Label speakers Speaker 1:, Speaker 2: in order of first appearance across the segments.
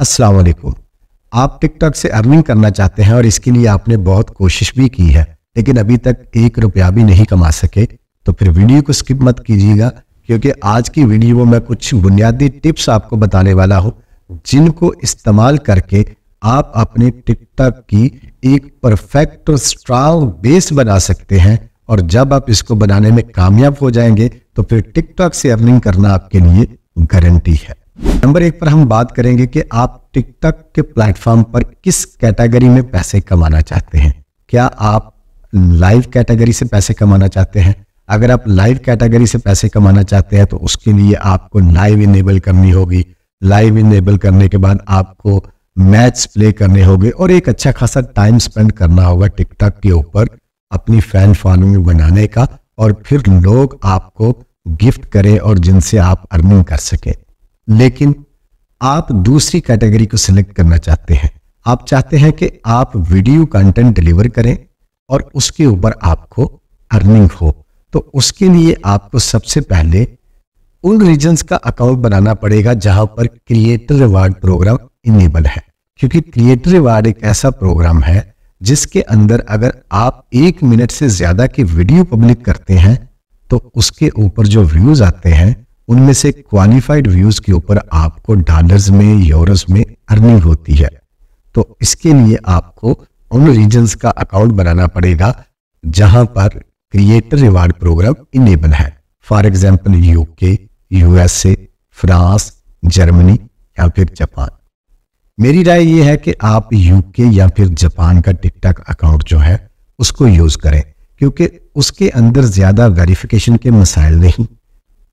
Speaker 1: अस्सलाम वालेकुम आप टिकटॉक से अर्निंग करना चाहते हैं और इसके लिए आपने बहुत कोशिश भी की है लेकिन अभी तक एक रुपया भी नहीं कमा सके तो फिर वीडियो को स्किप मत कीजिएगा क्योंकि आज की वीडियो में कुछ बुनियादी टिप्स आपको बताने वाला हूँ जिनको इस्तेमाल करके आप अपने टिकटॉक की एक परफेक्ट और स्ट्रांग बेस बना सकते हैं और जब आप इसको बनाने में कामयाब हो जाएंगे तो फिर टिकटॉक से अर्निंग करना आपके लिए गारंटी है नंबर एक पर हम बात करेंगे कि आप टिकटॉक के प्लेटफॉर्म पर किस कैटेगरी में पैसे कमाना चाहते हैं क्या आप लाइव कैटेगरी से पैसे कमाना चाहते हैं अगर आप लाइव कैटेगरी से पैसे कमाना चाहते हैं तो उसके लिए आपको लाइव इनेबल करनी होगी लाइव इनेबल करने के बाद आपको मैच प्ले करने होंगे और एक अच्छा खासा टाइम स्पेंड करना होगा टिकटॉक के ऊपर अपनी फैन फॉलोइंग बनाने का और फिर लोग आपको गिफ्ट करें और जिनसे आप अर्निंग कर सकें लेकिन आप दूसरी कैटेगरी को सिलेक्ट करना चाहते हैं आप चाहते हैं कि आप वीडियो कंटेंट डिलीवर करें और उसके ऊपर आपको अर्निंग हो तो उसके लिए आपको सबसे पहले उन रीजन्स का अकाउंट बनाना पड़ेगा जहां पर क्रिएटर रिवार्ड प्रोग्राम इनेबल है क्योंकि क्रिएटर रिवार्ड एक ऐसा प्रोग्राम है जिसके अंदर अगर आप एक मिनट से ज्यादा की वीडियो पब्लिक करते हैं तो उसके ऊपर जो व्यूज आते हैं उनमें से क्वालिफाइड व्यूज के ऊपर आपको डॉलर्स में यूरोस में अर्निंग होती है तो इसके लिए आपको उन रीजन का अकाउंट बनाना पड़ेगा जहां पर क्रिएटर रिवार्ड प्रोग्राम इनेबल है for example UK USA France Germany या फिर जापान मेरी राय यह है कि आप यूके या फिर जापान का टिकटॉक अकाउंट जो है उसको यूज करें क्योंकि उसके अंदर ज्यादा वेरिफिकेशन के मसाइल नहीं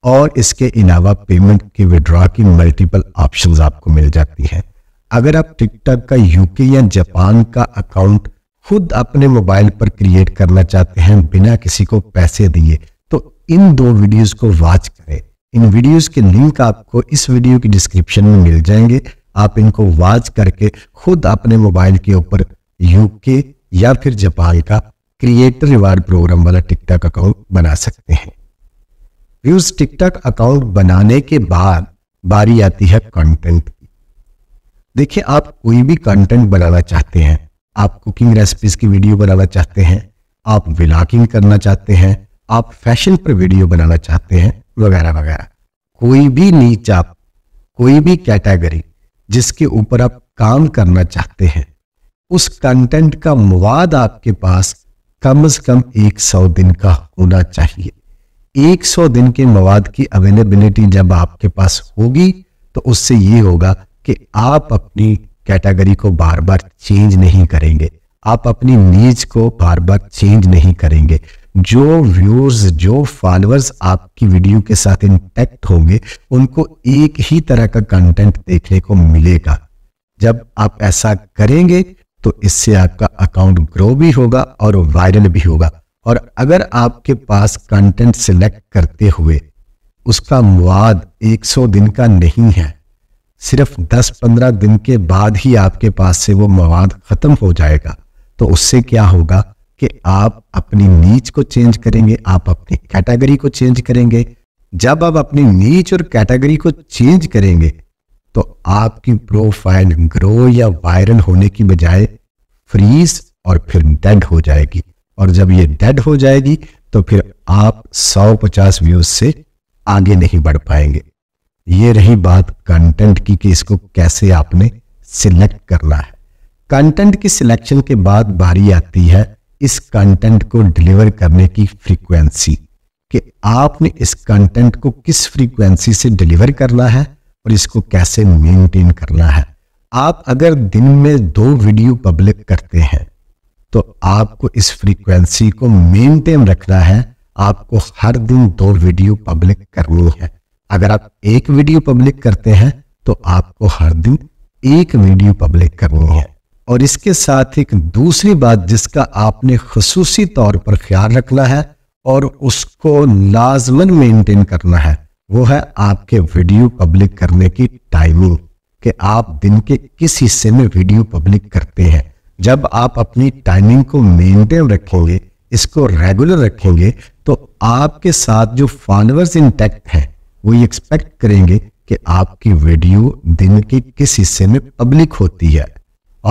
Speaker 1: और इसके अलावा पेमेंट की विड्रॉ की मल्टीपल ऑप्शंस आपको मिल जाती हैं अगर आप टिकटॉक का यूके या जापान का अकाउंट खुद अपने मोबाइल पर क्रिएट करना चाहते हैं बिना किसी को पैसे दिए तो इन दो वीडियोस को वॉच करें इन वीडियोस के लिंक आपको इस वीडियो की डिस्क्रिप्शन में मिल जाएंगे आप इनको वॉच करके खुद अपने मोबाइल के ऊपर यूके या फिर जापान का क्रिएटर रिवार्ड प्रोग्राम वाला टिकटॉक अकाउंट बना सकते हैं व्यूज टिकटॉक अकाउंट बनाने के बाद बारी आती है कंटेंट की देखिए आप कोई भी कंटेंट बनाना चाहते हैं आप कुकिंग रेसिपीज की वीडियो बनाना चाहते हैं आप व्लागिंग करना चाहते हैं आप फैशन पर वीडियो बनाना चाहते हैं वगैरह वगैरह कोई भी नीच आप कोई भी कैटेगरी जिसके ऊपर आप काम करना चाहते हैं उस कंटेंट का मवाद आपके पास कम से कम एक सौ दिन का होना चाहिए 100 दिन के मवाद की अवेलेबिलिटी जब आपके पास होगी तो उससे ये होगा कि आप अपनी कैटेगरी को बार बार चेंज नहीं करेंगे आप अपनी नीज को बार बार चेंज नहीं करेंगे जो व्यूअर्स जो फॉलोअर्स आपकी वीडियो के साथ इंटैक्ट होंगे उनको एक ही तरह का कंटेंट देखने को मिलेगा जब आप ऐसा करेंगे तो इससे आपका अकाउंट ग्रो भी होगा और वायरल भी होगा और अगर आपके पास कंटेंट सिलेक्ट करते हुए उसका मवाद 100 दिन का नहीं है सिर्फ 10-15 दिन के बाद ही आपके पास से वो मवाद ख़त्म हो जाएगा तो उससे क्या होगा कि आप अपनी नीच को चेंज करेंगे आप अपनी कैटेगरी को चेंज करेंगे जब आप अपनी नीच और कैटेगरी को चेंज करेंगे तो आपकी प्रोफाइल ग्रो या वायरल होने की बजाय फ्रीज और फिर डेड हो जाएगी और जब ये डेड हो जाएगी तो फिर आप 150 व्यूज से आगे नहीं बढ़ पाएंगे ये रही बात कंटेंट की कि इसको कैसे आपने सिलेक्ट करना है कंटेंट की सिलेक्शन के बाद बारी आती है इस कंटेंट को डिलीवर करने की फ्रीक्वेंसी कि आपने इस कंटेंट को किस फ्रीक्वेंसी से डिलीवर करना है और इसको कैसे मेंटेन करना है आप अगर दिन में दो वीडियो पब्लिक करते हैं तो आपको इस फ्रीक्वेंसी को मेंटेन रखना है आपको हर दिन दो वीडियो पब्लिक करनी है अगर आप एक वीडियो पब्लिक करते हैं तो आपको हर दिन एक वीडियो पब्लिक करनी है और इसके साथ एक दूसरी बात जिसका आपने खसूसी तौर पर ख्याल रखना है और उसको लाजमन मेंटेन करना है वो है आपके वीडियो पब्लिक करने की टाइमिंग कि आप दिन के किस हिस्से में वीडियो पब्लिक करते हैं जब आप अपनी टाइमिंग को मेंटेन रखेंगे इसको रेगुलर रखेंगे तो आपके साथ जो फॉलोअर्स इंटैक्ट हैं वो ये एक्सपेक्ट करेंगे कि आपकी वीडियो दिन के किस हिस्से में पब्लिक होती है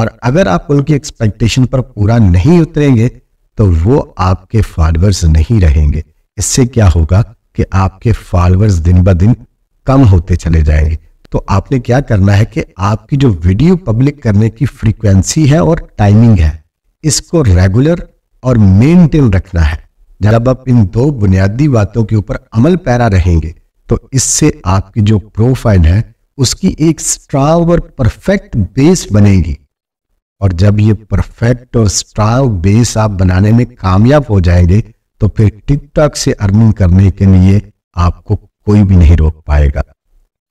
Speaker 1: और अगर आप उनकी एक्सपेक्टेशन पर पूरा नहीं उतरेंगे तो वो आपके फॉलोअर्स नहीं रहेंगे इससे क्या होगा कि आपके फॉलोअर्स दिन ब दिन कम होते चले जाएंगे तो आपने क्या करना है कि आपकी जो वीडियो पब्लिक करने की फ्रीक्वेंसी है और टाइमिंग है इसको रेगुलर और मेंटेन रखना है जब आप इन दो बुनियादी बातों के ऊपर अमल पैरा रहेंगे तो इससे आपकी जो प्रोफाइल है उसकी एक स्ट्रांग और परफेक्ट बेस बनेगी और जब ये परफेक्ट और स्ट्रांग बेस आप बनाने में कामयाब हो जाएंगे तो फिर टिकटॉक से अर्निंग करने के लिए आपको कोई भी नहीं रोक पाएगा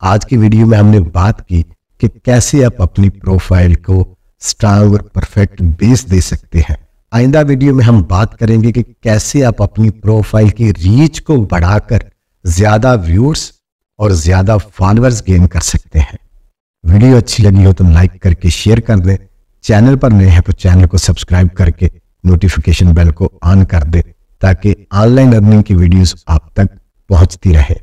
Speaker 1: आज की वीडियो में हमने बात की कि कैसे आप अपनी प्रोफाइल को स्ट्रांग और परफेक्ट बेस दे सकते हैं आइंदा वीडियो में हम बात करेंगे कि कैसे आप अपनी प्रोफाइल की रीच को बढ़ाकर ज्यादा व्यूअर्स और ज्यादा फॉलोअर्स गेन कर सकते हैं वीडियो अच्छी लगी हो तो लाइक करके शेयर कर दें चैनल पर नए हैं तो चैनल को सब्सक्राइब करके नोटिफिकेशन बेल को ऑन कर दें ताकि ऑनलाइन अर्निंग की वीडियोस आप तक पहुंचती रहे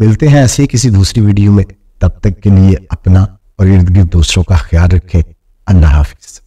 Speaker 1: मिलते हैं ऐसे ही किसी दूसरी वीडियो में तब तक के लिए अपना और इर्द गिर्द दूसरों का ख्याल रखें अल्लाह हाफिज़